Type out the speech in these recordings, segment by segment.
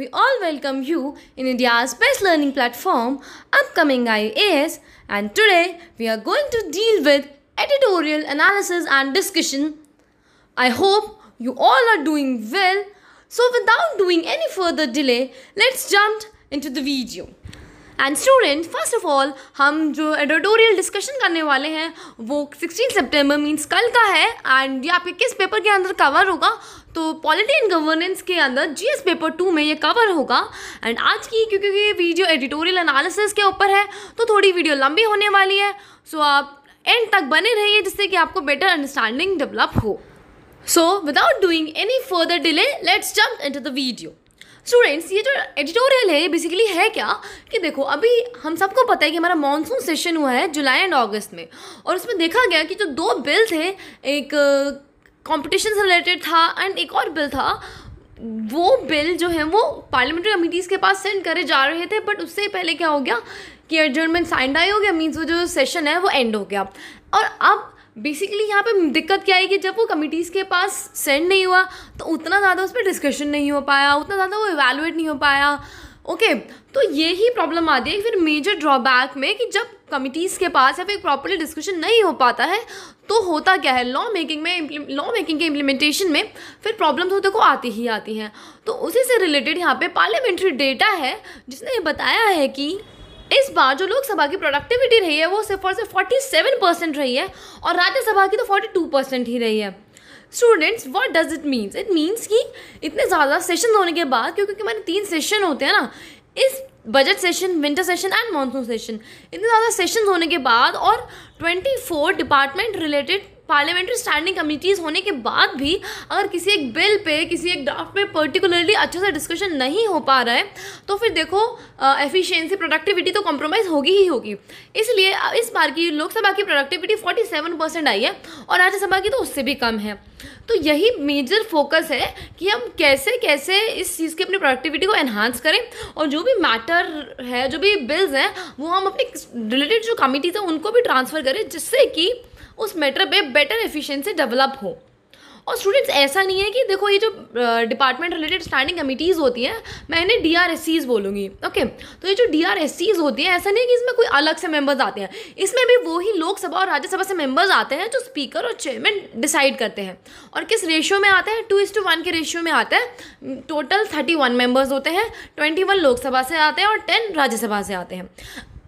we all welcome you in India's best learning platform, upcoming IAS, and today we are going to deal with editorial analysis and discussion. I hope you all are doing well. So without doing any further delay, let's jump into the video. And student, first of all, हम जो editorial discussion करने वाले हैं वो 16 September means कल का है and ये आपके किस paper के अंदर cover होगा तो पॉलिटी एंड गवर्नेंस के अंदर जी एस पेपर टू में ये कवर होगा एंड आज की क्योंकि ये वीडियो एडिटोरियल एनालिसिस के ऊपर है तो थोड़ी वीडियो लंबी होने वाली है सो आप एंड तक बने रहिए जिससे कि आपको बेटर अंडरस्टैंडिंग डेवलप हो so without doing any further delay let's jump into the video students ये जो एडिटोरियल है ये बेसिकली है क्या कि देखो अभी हम सबको पता है कि हमारा मानसून सेशन हुआ है जुलाई एंड अगस्त में और उसमें देखा गया कि जो दो बिल थे एक कॉम्पिटिशन से रिलेटेड था एंड एक और बिल था वो बिल जो है वो पार्लियामेंट्री कमिटीज़ के पास सेंड करे जा रहे थे बट उससे पहले क्या हो गया कि एडजमेंट साइंड आई हो गया मीन्स वो जो सेशन है वो एंड हो गया और अब बेसिकली यहाँ पे दिक्कत क्या आई कि जब वो कमिटीज़ के पास सेंड नहीं हुआ तो उतना ज़्यादा उस पर डिस्कशन नहीं हो पाया उतना ज़्यादा वो इवेलुएट नहीं हो पाया ओके okay, तो ये ही प्रॉब्लम आती है फिर मेजर ड्रॉबैक में कि जब कमिटीज़ के पास या फिर प्रॉपरली डिस्कशन नहीं हो पाता है तो होता क्या है लॉ मेकिंग में लॉ मेकिंग के इम्प्लीमेंटेशन में फिर प्रॉब्लम्स होते को आती ही आती हैं तो उसी से रिलेटेड यहाँ पे पार्लियामेंट्री डेटा है जिसने ये बताया है कि इस बार जो लोकसभा की प्रोडक्टिविटी रही है वो सिर्फ और सिर्फ फोर्टी सेवन परसेंट रही है और राज्यसभा की तो फोर्टी टू परसेंट ही रही है students what does it means it means कि इतने ज़्यादा सेशन होने के बाद क्योंकि हमारे तीन सेशन होते हैं ना इस budget session winter session and monsoon session इतने ज़्यादा सेशन होने के बाद और twenty four department related parliamentary standing committees होने के बाद भी अगर किसी एक बिल पे किसी एक ड्राफ्ट पे पर्टिकुलरली अच्छे से डिस्कशन नहीं हो पा रहा है तो फिर देखो एफिशिएंसी प्रोडक्टिविटी तो कॉम्प्रोमाइज़ होगी ही होगी इसलिए इस बार की लोकसभा की प्रोडक्टिविटी 47 परसेंट आई है और राज्यसभा की तो उससे भी कम है तो यही मेजर फोकस है कि हम कैसे कैसे इस चीज़ की अपनी प्रोडक्टिविटी को एनहांस करें और जो भी मैटर है जो भी बिल्स हैं वो हम अपने रिलेटेड जो कमिटीज़ हैं उनको भी ट्रांसफ़र करें जिससे कि उस मैटर पे बेटर एफिशिएंसी डेवलप हो और स्टूडेंट्स ऐसा नहीं है कि देखो ये जो डिपार्टमेंट रिलेटेड स्टैंडिंग कमिटीज़ होती हैं मैं इन्हें डी आर एस सीज़ बोलूँगी ओके तो ये जो डी आर एस सीज़ होती हैं ऐसा नहीं है कि इसमें कोई अलग से मेम्बर्स आते हैं इसमें भी वही लोकसभा और राज्यसभा से मेम्बर्स आते हैं जो स्पीकर और चेयरमैन डिसाइड करते हैं और किस रेशियो में आते हैं टू इस टू वन के रेशियो में आते हैं टोटल थर्टी वन मेम्बर्स होते हैं ट्वेंटी वन लोकसभा से आते हैं और टेन राज्यसभा से आते हैं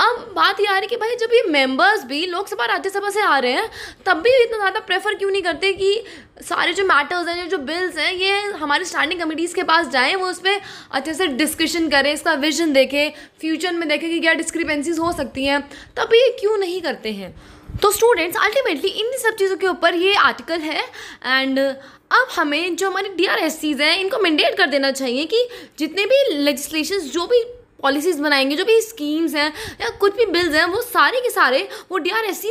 अब बात ये आ रही कि भाई जब ये मेंबर्स भी लोकसभा राज्यसभा से आ रहे हैं तब भी इतना ज़्यादा प्रेफर क्यों नहीं करते कि सारे जो मैटर्स हैं जो बिल्स हैं ये हमारे स्टैंडिंग कमिटीज़ के पास जाएँ वो उस पर अच्छे से डिस्कशन करें इसका विजन देखें फ्यूचर में देखें कि क्या डिस्क्रिपेंसीज हो सकती हैं तब ये क्यों नहीं करते हैं तो स्टूडेंट्स अल्टीमेटली इन सब चीज़ों के ऊपर ये आर्टिकल है एंड अब हमें जो हमारी डी आर एस सीज हैं इनको मैंडेट कर देना चाहिए कि जितने भी लेजिस्लेशन जो भी पॉलिसीज़ बनाएंगे जो भी स्कीम्स हैं या कुछ भी बिल्स हैं वो सारे के सारे वो डी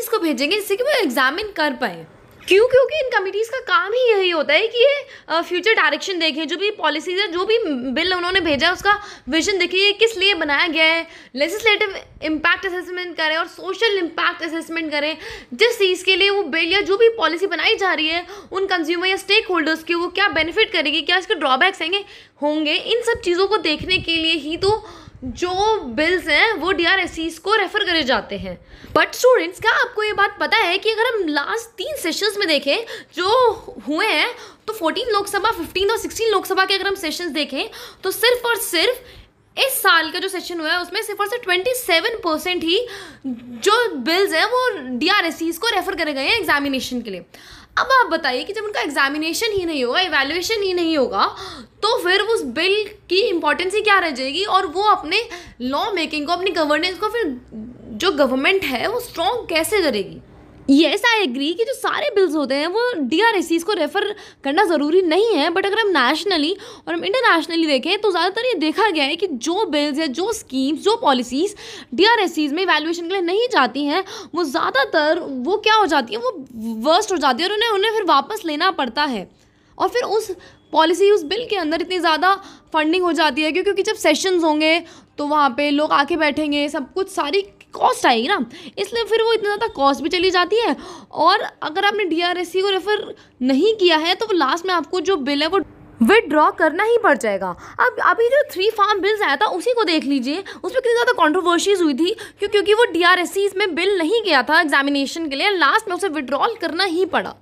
को भेजेंगे जिससे कि वो एग्जामिन कर पाए क्यों क्योंकि इन कमिटीज़ का काम ही यही होता है कि ये फ्यूचर डायरेक्शन देखें जो भी पॉलिसीज़ है जो भी बिल उन्होंने भेजा है उसका विजन देखिए ये किस लिए बनाया गया है लेजिस्लेटिव इम्पैक्ट असेसमेंट करें और सोशल इम्पैक्ट असेसमेंट करें जिस चीज़ के लिए वो बिल या जो भी पॉलिसी बनाई जा रही है उन कंज्यूमर या स्टेक होल्डर्स की वो क्या बेनिफिट करेगी क्या इसके ड्रॉबैक्स होंगे होंगे इन सब चीज़ों को देखने के लिए ही तो जो बिल्स हैं वो डी आर को रेफ़र करे जाते हैं बट स्टूडेंट्स क्या आपको ये बात पता है कि अगर हम लास्ट तीन सेशंस में देखें जो हुए हैं तो 14 लोकसभा 15 और 16 लोकसभा के अगर हम सेशंस देखें तो सिर्फ और सिर्फ इस साल का जो सेशन हुआ है उसमें सिर्फ और सिर्फ ट्वेंटी सेवन परसेंट ही जो बिल्स हैं वो डी को रेफ़र करे गए हैं एग्जामिनेशन के लिए अब आप बताइए कि जब उनका एग्जामिनेशन ही नहीं होगा इवेल्युएशन ही नहीं होगा तो फिर उस बिल की इम्पोर्टेंस ही क्या रह जाएगी और वो अपने लॉ मेकिंग को अपनी गवर्नेंस को फिर जो गवर्नमेंट है वो स्ट्रॉन्ग कैसे करेगी येस आई एग्री कि जो सारे बिल्स होते हैं वो डी आर को रेफ़र करना ज़रूरी नहीं है बट अगर हम नेशनली और हम इंटरनेशनली देखें तो ज़्यादातर ये देखा गया है कि जो बिल्स या जो स्कीम्स जो पॉलिसीज़ डी आर में वैल्यूएशन के लिए नहीं जाती हैं वो ज़्यादातर वो क्या हो जाती है वो वर्स्ट हो जाती है और उन्हें उन्हें फिर वापस लेना पड़ता है और फिर उस पॉलिसी उस बिल के अंदर इतनी ज़्यादा फंडिंग हो जाती है क्योंकि जब सेशंस होंगे तो वहाँ पे लोग आके बैठेंगे सब कुछ सारी कॉस्ट आएगी ना इसलिए फिर वो इतना ज़्यादा कॉस्ट भी चली जाती है और अगर आपने डी को रेफ़र नहीं किया है तो लास्ट में आपको जो बिल है वो विदड्रॉ करना ही पड़ जाएगा अब अभी जो थ्री फार्म बिल्स आया था उसी को देख लीजिए उसमें कितनी ज़्यादा कॉन्ट्रोवर्सीज हुई थी क्यों क्योंकि वो डी इसमें बिल नहीं गया था एग्जामिनेशन के लिए लास्ट में उसे विड्रॉल करना ही पड़ा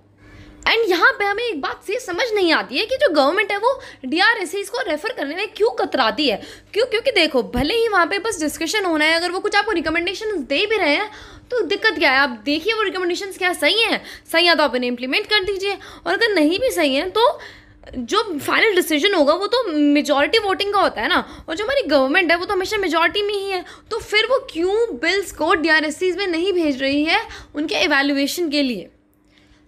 एंड यहाँ पे हमें एक बात से समझ नहीं आती है कि जो गवर्नमेंट है वो डी आर एस को रेफ़र करने में क्यों कतराती है क्यों क्योंकि देखो भले ही वहाँ पे बस डिस्कशन होना है अगर वो कुछ आपको रिकमेंडेशन दे भी रहे हैं तो दिक्कत क्या है आप देखिए वो रिकमेंडेशन क्या सही हैं सही है तो आप इन्हें इम्प्लीमेंट कर दीजिए और अगर नहीं भी सही हैं तो जो फाइनल डिसीजन होगा वो तो मेजॉरिटी वोटिंग का होता है ना और जो हमारी गवर्नमेंट है वो तो हमेशा मेजॉरिटी में ही है तो फिर वो क्यों बिल्स को डी में नहीं भेज रही है उनके एवेल्युएशन के लिए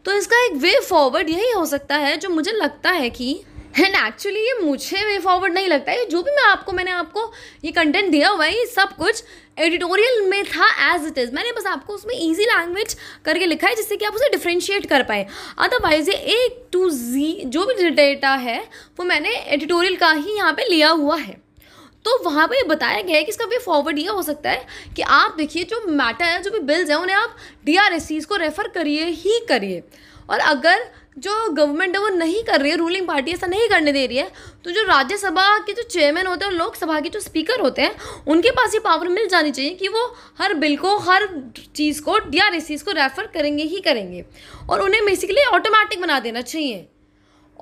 तो इसका एक वे फॉरवर्ड यही हो सकता है जो मुझे लगता है कि एंड एक्चुअली ये मुझे वे फॉरवर्ड नहीं लगता है जो भी मैं आपको मैंने आपको ये कंटेंट दिया हुआ है ये सब कुछ एडिटोरियल में था एज इट इज़ मैंने बस आपको उसमें ईजी लैंग्वेज करके लिखा है जिससे कि आप उसे डिफ्रेंशिएट कर पाए अदरवाइज ये ए टू जी जो भी डेटा है वो मैंने एडिटोरियल का ही यहाँ पे लिया हुआ है तो वहाँ पे बताया गया है कि इसका वे फॉरवर्ड ये हो सकता है कि आप देखिए जो मैटर है जो भी बिल्स हैं उन्हें आप डी को रेफ़र करिए ही करिए और अगर जो गवर्नमेंट है वो नहीं कर रही है रूलिंग पार्टी ऐसा नहीं करने दे रही है तो जो राज्यसभा के जो चेयरमैन होते हैं और लोकसभा के जो स्पीकर होते हैं उनके पास ये पावर मिल जानी चाहिए कि वो हर बिल को हर चीज़ को डी को रेफ़र करेंगे ही करेंगे और उन्हें बेसिकली ऑटोमेटिक बना देना चाहिए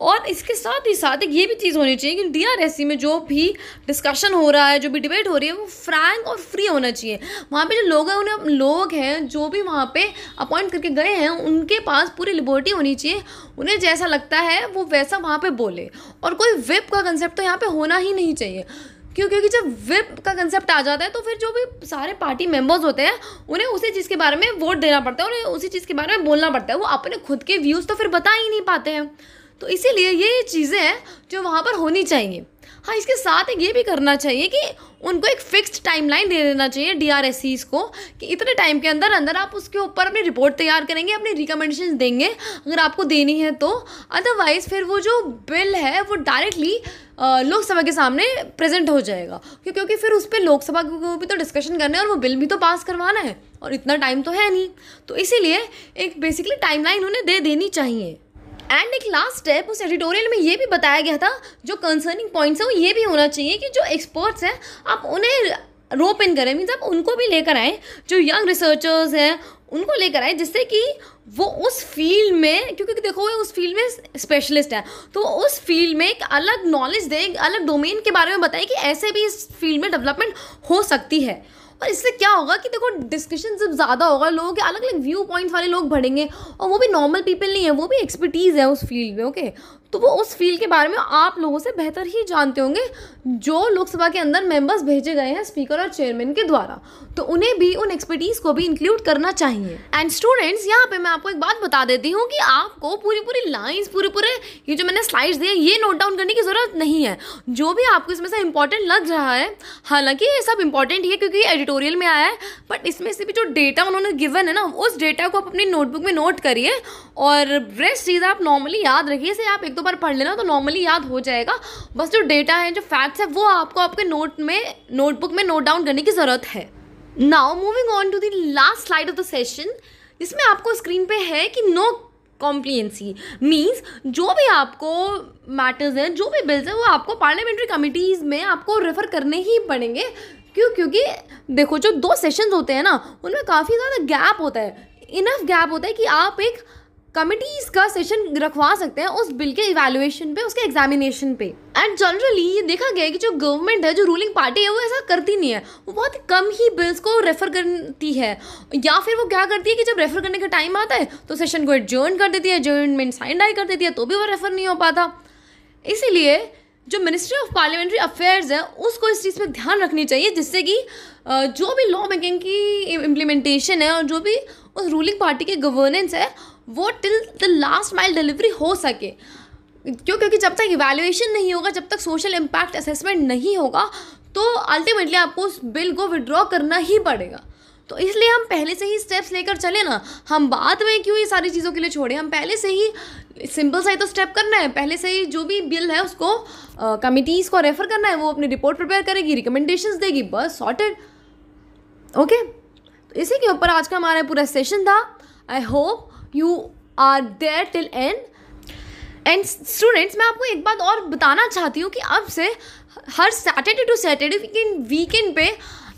और इसके साथ ही साथ एक ये भी चीज़ होनी चाहिए कि डीआरएससी में जो भी डिस्कशन हो रहा है जो भी डिबेट हो रही है वो फ्रैंक और फ्री होना चाहिए वहाँ पे जो लोग हैं उन्हें लोग हैं जो भी वहाँ पे अपॉइंट करके गए हैं उनके पास पूरी लिबर्टी होनी चाहिए उन्हें जैसा लगता है वो वैसा वहाँ पर बोले और कोई विप का कंसेप्ट तो यहाँ पर होना ही नहीं चाहिए क्यों क्योंकि जब विप का कंसेप्ट आ जाता है तो फिर जो भी सारे पार्टी मेंबर्स होते हैं उन्हें उसी चीज़ के बारे में वोट देना पड़ता है उन्हें उसी चीज़ के बारे में बोलना पड़ता है वो अपने खुद के व्यूज़ तो फिर बता ही नहीं पाते हैं तो इसीलिए ये चीज़ें हैं जो वहाँ पर होनी चाहिए हाँ इसके साथ एक ये भी करना चाहिए कि उनको एक फिक्स्ड टाइमलाइन दे देना चाहिए डी को कि इतने टाइम के अंदर अंदर आप उसके ऊपर अपनी रिपोर्ट तैयार करेंगे अपनी रिकमेंडेशन देंगे अगर आपको देनी है तो अदरवाइज़ फिर वो जो बिल है वो डायरेक्टली लोकसभा के सामने प्रेजेंट हो जाएगा क्योंकि फिर उस पर लोकसभा को भी तो डिस्कशन करना है और वो बिल भी तो पास करवाना है और इतना टाइम तो है नहीं तो इसीलिए एक बेसिकली टाइमलाइन उन्हें दे देनी चाहिए एंड एक लास्ट स्टेप उस एडिटोरियल में ये भी बताया गया था जो कंसर्निंग पॉइंट्स हैं वो ये भी होना चाहिए कि जो एक्सपर्ट्स हैं आप उन्हें रोप इन करें मीन्स आप उनको भी लेकर आएँ जो यंग रिसर्चर्स हैं उनको लेकर आए जिससे कि वो उस फील्ड में क्योंकि देखो वो उस फील्ड में स्पेशलिस्ट है तो उस फील्ड में एक अलग नॉलेज दें अलग डोमेन के बारे में बताएं कि ऐसे भी इस फील्ड में डेवलपमेंट हो सकती है और इससे क्या होगा कि देखो डिस्कशन जब ज़्यादा होगा लोगों के अलग अलग व्यू पॉइंट्स वाले लोग बढ़ेंगे और वो भी नॉर्मल पीपल नहीं है वो भी एक्सपर्टीज़ है उस फील्ड में ओके तो वो उस फील्ड के बारे में आप लोगों से बेहतर ही जानते होंगे जो लोकसभा के अंदर मेंबर्स भेजे गए हैं स्पीकर और चेयरमैन के द्वारा तो उन्हें भी उन एक्सपर्टीज़ को भी इंक्लूड करना चाहिए एंड स्टूडेंट्स यहाँ पे मैं आपको एक बात बता देती हूँ कि आपको पूरी पूरी लाइन्स पूरे पूरे ये जो मैंने स्लाइड्स दिए ये नोट डाउन करने की ज़रूरत नहीं है जो भी आपको इसमें से इंपॉर्टेंट लग रहा है हालांकि ये सब इंपॉर्टेंट ही है क्योंकि एडिटोरियल में आया है बट इसमें से भी जो डेटा उन्होंने गिवन है ना उस डेटा को आप अपनी नोटबुक में नोट करिए और रेस्ट चीज़ आप नॉर्मली याद रखिए से आप एक दो तो बार पढ़ लेना तो नॉर्मली याद हो जाएगा बस जो डेटा है जो फैक्ट्स है वो आपको आपके नोट में नोटबुक में नोट डाउन करने की ज़रूरत है now moving on to the last slide of the session जिसमें आपको स्क्रीन पे है कि नो कॉम्प्लियंसी मीन्स जो भी आपको मैटर्स हैं जो भी बिल्स हैं वो आपको पार्लियामेंट्री कमिटीज़ में आपको रेफ़र करने ही पड़ेंगे क्यों क्योंकि देखो जो दो सेशंस होते हैं ना उनमें काफ़ी ज़्यादा गैप होता है इनफ गैप होता है कि आप एक कमिटीज़ का सेशन रखवा सकते हैं उस बिल के इवैल्यूएशन पे उसके एग्जामिनेशन पे एंड जनरली ये देखा गया है कि जो गवर्नमेंट है जो रूलिंग पार्टी है वो ऐसा करती नहीं है वो बहुत कम ही बिल्स को रेफ़र करती है या फिर वो क्या करती है कि जब रेफ़र करने का टाइम आता है तो सेशन को एडजर्न कर देती है एडजर्नमेंट साइन डाई कर देती है तो भी वो रेफ़र नहीं हो पाता इसीलिए जो मिनिस्ट्री ऑफ पार्लियामेंट्री अफेयर्स है उसको इस चीज़ पर ध्यान रखनी चाहिए जिससे कि जो भी लॉ मेकिंग की इम्प्लीमेंटेशन है और जो भी उस रूलिंग पार्टी के गवर्नेंस है वो till the last mile delivery हो सके क्यों क्योंकि जब तक इवेल्युएशन नहीं होगा जब तक सोशल इम्पैक्ट असेसमेंट नहीं होगा तो अल्टीमेटली आपको उस बिल को विड्रॉ करना ही पड़ेगा तो इसलिए हम पहले से ही स्टेप्स लेकर चले ना हम बाद में क्यों ये सारी चीज़ों के लिए छोड़े हम पहले से ही सिंपल सा ही तो स्टेप करना है पहले से ही जो भी बिल है उसको कमिटीज़ को रेफ़र करना है वो अपनी रिपोर्ट प्रिपेयर करेगी रिकमेंडेशंस देगी बस सॉर्टेड ओके okay? तो इसी के ऊपर आज का हमारा पूरा सेशन था I hope you are there till end end students मैं आपको एक बात और बताना चाहती हूँ कि अब से हर Saturday to Saturday weekend weekend पे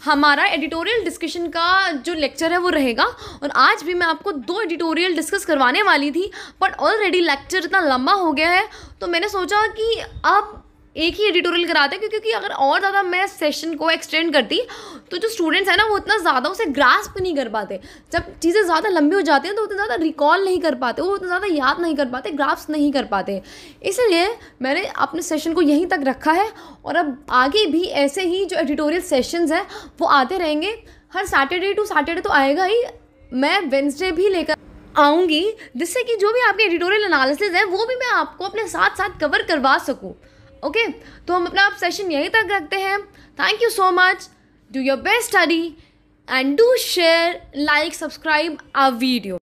हमारा एडिटोरियल डिस्कशन का जो लेक्चर है वो रहेगा और आज भी मैं आपको दो एडिटोरियल डिस्कस करवाने वाली थी बट ऑलरेडी लेक्चर इतना लंबा हो गया है तो मैंने सोचा कि अब एक ही एडिटोरियल कराते हैं क्योंकि अगर और ज़्यादा मैं सेशन को एक्सटेंड करती तो जो स्टूडेंट्स हैं ना वो इतना ज़्यादा उसे ग्रास्प नहीं कर पाते जब चीज़ें ज़्यादा लंबी हो जाती हैं तो उतना ज़्यादा रिकॉल नहीं कर पाते वो उतना ज़्यादा याद नहीं कर पाते ग्राफ्स नहीं कर पाते इसलिए मैंने अपने सेशन को यहीं तक रखा है और अब आगे भी ऐसे ही जो एडिटोरियल सेशंस हैं वो आते रहेंगे हर सैटरडे टू सैटरडे तो आएगा ही मैं वेंसडे भी लेकर आऊँगी जिससे कि जो भी आपके एडिटोरियल एनालिसिस है वो भी मैं आपको अपने साथ साथ कवर करवा सकूँ ओके तो हम अपना सेशन यहीं तक रखते हैं thank you so much do your best study and do share like subscribe uh video